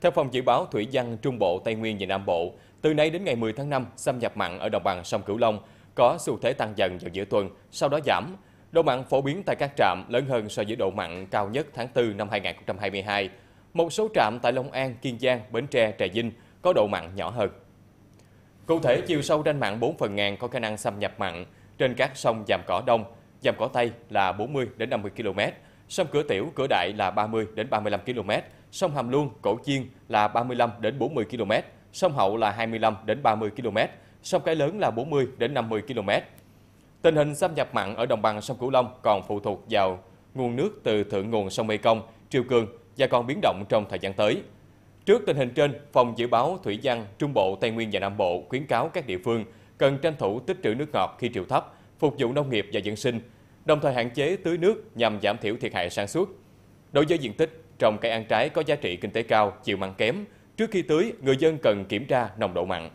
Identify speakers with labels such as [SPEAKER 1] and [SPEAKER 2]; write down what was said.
[SPEAKER 1] Theo Phòng Dự báo Thủy văn Trung Bộ, Tây Nguyên và Nam Bộ, từ nay đến ngày 10 tháng 5, xâm nhập mặn ở đồng bằng sông Cửu Long có xu thế tăng dần vào giữa tuần, sau đó giảm. Độ mặn phổ biến tại các trạm lớn hơn so với độ mặn cao nhất tháng 4 năm 2022. Một số trạm tại Long An, Kiên Giang, Bến Tre, Trà Vinh có độ mặn nhỏ hơn. Cụ thể, chiều sâu ranh mặn 4 phần ngàn có khả năng xâm nhập mặn trên các sông Giàm Cỏ Đông, Giàm Cỏ Tây là 40 đến 50 km, Sông Cửa Tiểu, Cửa Đại là 30 đến 35 km, sông Hàm Luông, Cổ Chiên là 35 đến 40 km, sông Hậu là 25 đến 30 km, sông Cái Lớn là 40 đến 50 km. Tình hình xâm nhập mặn ở đồng bằng sông Cửu Long còn phụ thuộc vào nguồn nước từ thượng nguồn sông Mekong, Triều Cường và còn biến động trong thời gian tới. Trước tình hình trên, Phòng Dự báo Thủy văn Trung Bộ, Tây Nguyên và Nam Bộ khuyến cáo các địa phương cần tranh thủ tích trữ nước ngọt khi triều thấp, phục vụ nông nghiệp và dân sinh, đồng thời hạn chế tưới nước nhằm giảm thiểu thiệt hại sản xuất. Đối với diện tích trồng cây ăn trái có giá trị kinh tế cao, chịu mặn kém, trước khi tưới, người dân cần kiểm tra nồng độ mặn.